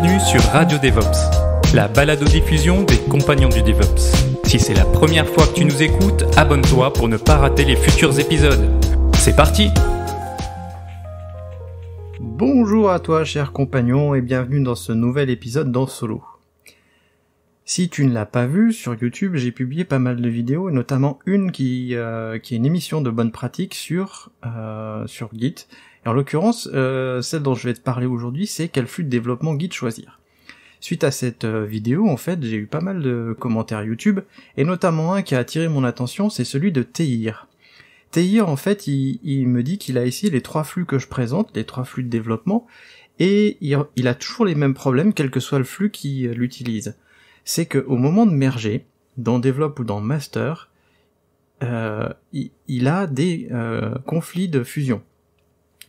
bienvenue sur Radio DevOps, la balado-diffusion des compagnons du DevOps. Si c'est la première fois que tu nous écoutes, abonne-toi pour ne pas rater les futurs épisodes. C'est parti Bonjour à toi cher compagnon et bienvenue dans ce nouvel épisode dans Solo. Si tu ne l'as pas vu, sur YouTube j'ai publié pas mal de vidéos, notamment une euh, qui, est une émission de bonne pratique sur, euh, sur Git en l'occurrence, euh, celle dont je vais te parler aujourd'hui, c'est quel flux de développement guide choisir. Suite à cette euh, vidéo, en fait, j'ai eu pas mal de commentaires YouTube, et notamment un qui a attiré mon attention, c'est celui de Teir. Teir, en fait, il, me dit qu'il a ici les trois flux que je présente, les trois flux de développement, et il, a toujours les mêmes problèmes, quel que soit le flux qu'il euh, utilise. C'est qu'au moment de merger, dans Develop ou dans Master, il, a des conflits de fusion.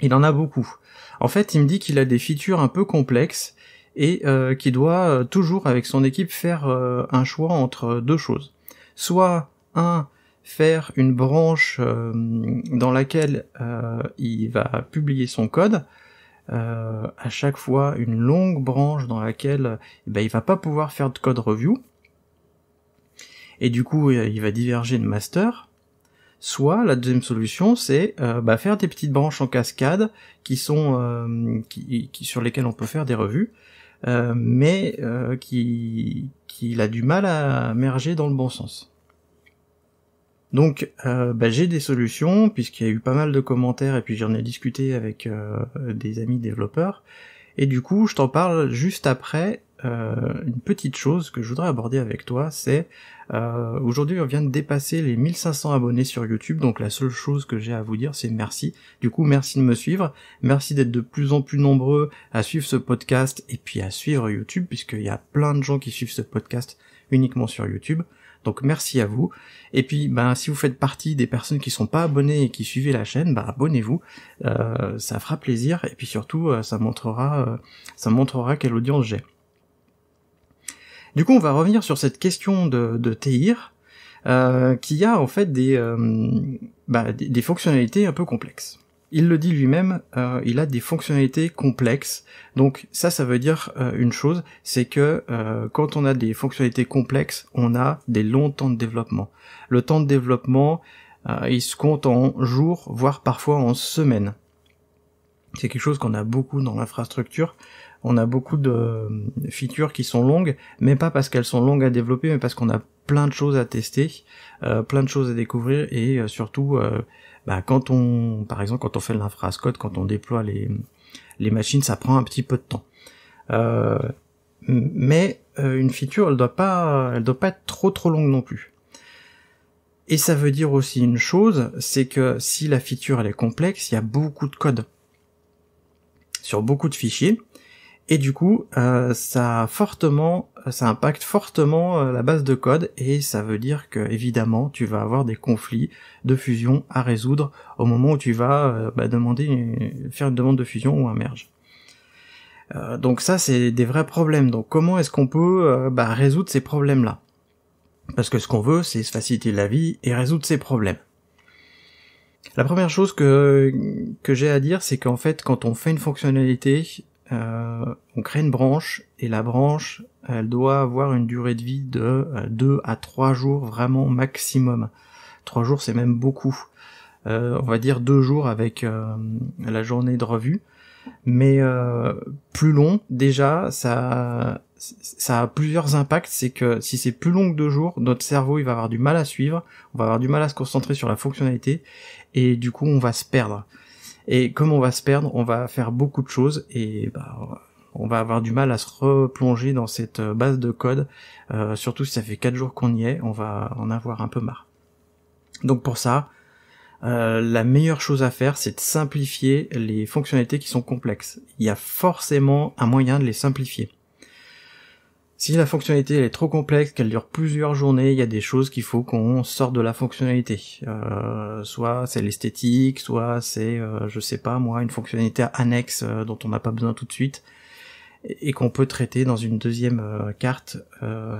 Il en a beaucoup. En fait, il me dit qu'il a des features un peu complexes et euh, qu'il doit euh, toujours avec son équipe faire euh, un choix entre deux choses. Soit un faire une branche dans laquelle il va publier son code, à chaque fois une longue branche dans laquelle eh ben, il va pas pouvoir faire de code review, et du coup il va diverger de master, Soit la deuxième solution, c'est euh, bah, faire des petites branches en cascade qui sont euh, qui, sur lesquelles on peut faire des revues, euh, mais qui qu'il a du mal à merger dans le bon sens. Donc bah, j'ai des solutions puisqu'il y a eu pas mal de commentaires et puis j'en ai discuté avec des amis développeurs et du coup je t'en parle juste après euh, une petite chose que je voudrais aborder avec toi, c'est euh, aujourd'hui on vient de dépasser les 1500 abonnés sur YouTube, donc la seule chose que j'ai à vous dire c'est merci. Du coup merci de me suivre, merci d'être de plus en plus nombreux à suivre ce podcast et puis à suivre YouTube puisqu'il y a plein de gens qui suivent ce podcast uniquement sur YouTube. Donc merci à vous. Et puis ben si vous faites partie des personnes qui sont pas abonnées et qui suivent la chaîne, ben abonnez-vous. Euh, ça fera plaisir et puis surtout euh, ça montrera euh, ça montrera quelle audience j'ai. Du coup, on va revenir sur cette question de, de Teir, euh, qui a en fait euh, bah, des, des, fonctionnalités un peu complexes. Il le dit lui-même, euh, il a des fonctionnalités complexes. Donc ça, ça veut dire une chose, c'est que quand on a des fonctionnalités complexes, on a des longs temps de développement. Le temps de développement, il se compte en jours, voire parfois en semaines. C'est quelque chose qu'on a beaucoup dans l'infrastructure on a beaucoup de features qui sont longues, mais pas parce qu'elles sont longues à développer, mais parce qu'on a plein de choses à tester, euh, plein de choses à découvrir, et euh, surtout, euh, bah, quand on, par exemple, quand on fait l'infrascode, quand on déploie les, les machines, ça prend un petit peu de temps. mais une feature, elle doit pas, elle doit pas être trop trop longue non plus. Et ça veut dire aussi une chose, c'est que si la feature elle est complexe, il y a beaucoup de code sur beaucoup de fichiers. Et du coup, euh, ça fortement, euh, ça impacte fortement euh, la base de code et ça veut dire que évidemment, tu vas avoir des conflits de fusion à résoudre au moment où tu vas bah, demander, faire une demande de fusion ou un merge. donc ça, c'est des vrais problèmes. Donc comment est-ce qu'on peut bah, résoudre ces problèmes-là Parce que ce qu'on veut, c'est se faciliter la vie et résoudre ces problèmes. La première chose que, que j'ai à dire, c'est qu'en fait, quand on fait une fonctionnalité, euh, on crée une branche et la branche, elle doit avoir une durée de vie de 2 euh, à 3 jours vraiment maximum. 3 jours, c'est même beaucoup. Euh, on va dire 2 jours avec la journée de revue. Mais plus long, déjà, ça, ça a plusieurs impacts. C'est que si c'est plus long que deux jours, notre cerveau, il va avoir du mal à suivre. On va avoir du mal à se concentrer sur la fonctionnalité. Et du coup, on va se perdre. Et comme on va se perdre, on va faire beaucoup de choses et bah, on va avoir du mal à se replonger dans cette euh, base de code. Euh, surtout si ça fait 4 jours qu'on y est, on va en avoir un peu marre. Donc pour ça, euh, la meilleure chose à faire, c'est de simplifier les fonctionnalités qui sont complexes. Il y a forcément un moyen de les simplifier. Si la fonctionnalité est trop complexe, qu'elle dure plusieurs journées, il y a des choses qu'il faut qu'on sorte de la fonctionnalité. Euh, soit c'est l'esthétique, soit c'est, euh, je sais pas moi, une fonctionnalité annexe euh, dont on n'a pas besoin tout de suite et, qu'on peut traiter dans une deuxième euh, carte.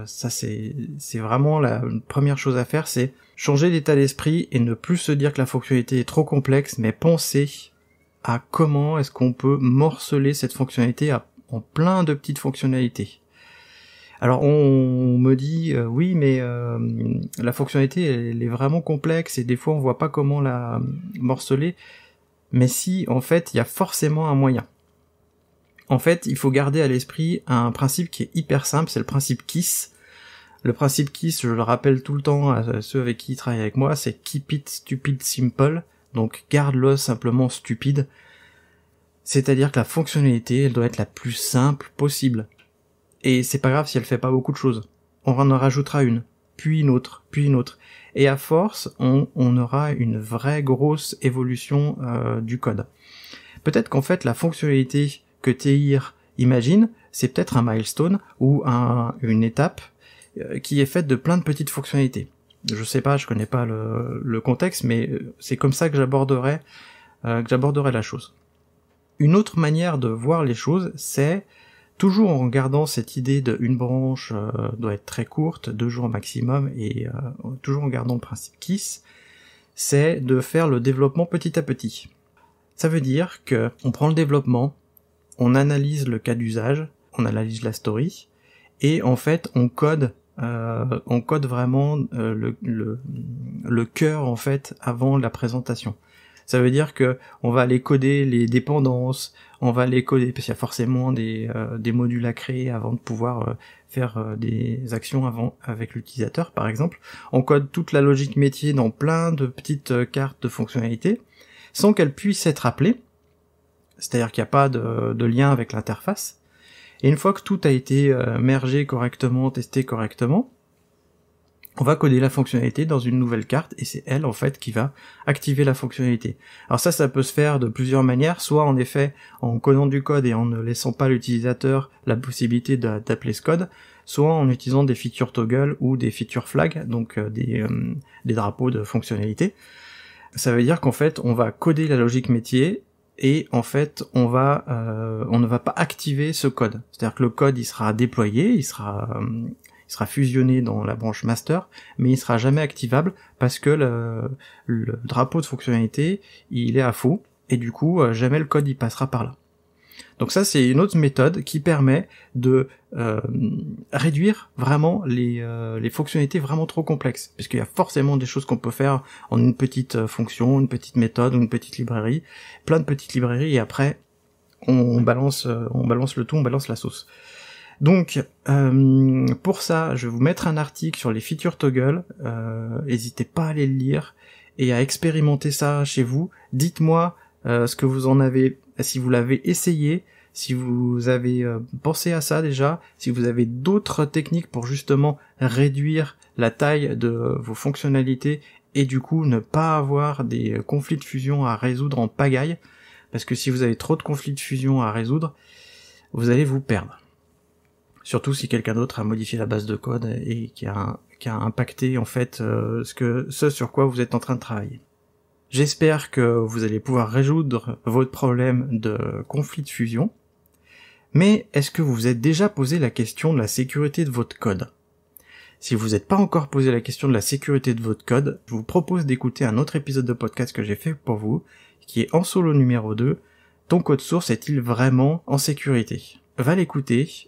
ça c'est, c'est vraiment la première chose à faire, c'est changer d'état d'esprit et ne plus se dire que la fonctionnalité est trop complexe, mais penser à comment est-ce qu'on peut morceler cette fonctionnalité en plein de petites fonctionnalités alors on, me dit euh, oui, mais euh, la fonctionnalité elle, est vraiment complexe et des fois on voit pas comment la euh, morceler. Mais si, en fait, il y a forcément un moyen. En fait, il faut garder à l'esprit un principe qui est hyper simple, c'est le principe KISS. Le principe KISS, je le rappelle tout le temps à ceux avec qui ils travaillent avec moi, c'est Keep it stupid simple. Donc garde-le simplement stupide. C'est-à-dire que la fonctionnalité, elle doit être la plus simple possible. Et c'est pas grave si elle fait pas beaucoup de choses. On en rajoutera une, puis une autre, puis une autre. Et à force, on, aura une vraie grosse évolution euh, du code. Peut-être qu'en fait, la fonctionnalité que Teir imagine, c'est peut-être un milestone ou une étape euh, qui est faite de plein de petites fonctionnalités. Je sais pas, je connais pas le, contexte, mais euh, c'est comme ça que que j'aborderai la chose. Une autre manière de voir les choses, c'est toujours en gardant cette idée d'une branche euh, doit être très courte, deux jours maximum, et euh, toujours en gardant le principe KISS, c'est de faire le développement petit à petit. Ça veut dire que on prend le développement, on analyse le cas d'usage, on analyse la story, et en fait on code, euh, on code vraiment le, le cœur en fait avant la présentation. Ça veut dire que on va aller coder les dépendances, on va les coder parce qu'il y a forcément des, euh, modules à créer avant de pouvoir euh, faire euh, des actions avant avec l'utilisateur par exemple. On code toute la logique métier dans plein de petites cartes de fonctionnalités sans qu'elles puissent être appelées. C'est-à-dire qu'il n'y a pas de lien avec l'interface. Et une fois que tout a été mergé correctement, testé correctement, on va coder la fonctionnalité dans une nouvelle carte et c'est elle en fait qui va activer la fonctionnalité. Alors ça, ça peut se faire de plusieurs manières, soit en effet en codant du code et en ne laissant pas l'utilisateur la possibilité d'appeler ce code, soit en utilisant des features toggle ou des features flag, donc euh, des, euh, des drapeaux de fonctionnalité. Ça veut dire qu'en fait on va coder la logique métier et en fait on va euh, on ne va pas activer ce code. C'est-à-dire que le code il sera déployé, il sera il sera fusionné dans la branche master, mais il sera jamais activable parce que le, drapeau de fonctionnalité, il est à faux, et du coup, euh, jamais le code y passera par là. Donc ça, c'est une autre méthode qui permet de euh, réduire vraiment les, euh, les, fonctionnalités vraiment trop complexes, parce qu'il y a forcément des choses qu'on peut faire en une petite fonction, une petite méthode, une petite librairie, plein de petites librairies, et après, on balance, on balance le tout, on balance la sauce. Donc, euh, pour ça, je vais vous mettre un article sur les features toggle. Euh, n'hésitez pas à aller le lire et à expérimenter ça chez vous. Dites-moi euh, ce que vous en avez, si vous l'avez essayé, si vous avez pensé à ça déjà, si vous avez d'autres techniques pour justement réduire la taille de vos fonctionnalités et du coup ne pas avoir des conflits de fusion à résoudre en pagaille, parce que si vous avez trop de conflits de fusion à résoudre, vous allez vous perdre surtout si quelqu'un d'autre a modifié la base de code et qui a, qui a impacté en fait euh, ce, que, ce sur quoi vous êtes en train de travailler. J'espère que vous allez pouvoir résoudre votre problème de conflit de fusion. Mais est-ce que vous vous êtes déjà posé la question de la sécurité de votre code Si vous n'êtes pas encore posé la question de la sécurité de votre code, je vous propose d'écouter un autre épisode de podcast que j'ai fait pour vous, qui est en solo numéro 2, Ton code source est-il vraiment en sécurité Va l'écouter,